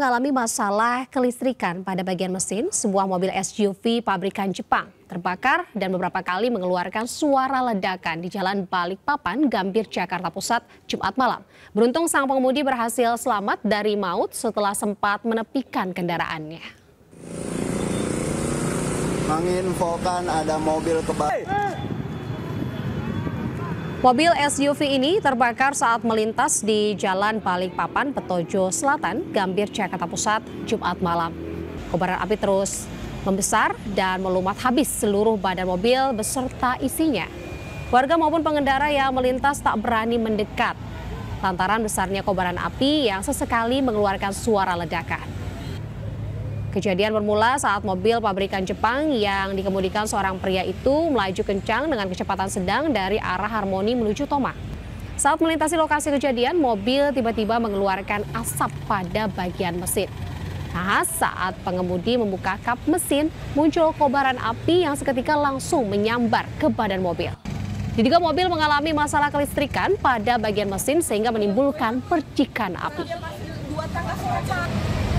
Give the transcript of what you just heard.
mengalami masalah kelistrikan pada bagian mesin sebuah mobil SUV pabrikan Jepang terbakar dan beberapa kali mengeluarkan suara ledakan di Jalan Balikpapan, Gambir, Jakarta Pusat, Jumat malam. Beruntung sang pengemudi berhasil selamat dari maut setelah sempat menepikan kendaraannya. Menginfokan ada mobil kebakaran. Mobil SUV ini terbakar saat melintas di Jalan Balikpapan, Petojo Selatan, Gambir, Jakarta Pusat, Jumat malam. Kobaran api terus membesar dan melumat habis seluruh badan mobil beserta isinya. Warga maupun pengendara yang melintas tak berani mendekat lantaran besarnya kobaran api yang sesekali mengeluarkan suara ledakan. Kejadian bermula saat mobil pabrikan Jepang yang dikemudikan seorang pria itu melaju kencang dengan kecepatan sedang dari arah Harmoni menuju Toma. Saat melintasi lokasi kejadian, mobil tiba-tiba mengeluarkan asap pada bagian mesin. Nah, saat pengemudi membuka kap mesin, muncul kobaran api yang seketika langsung menyambar ke badan mobil. Diduga mobil mengalami masalah kelistrikan pada bagian mesin sehingga menimbulkan percikan api.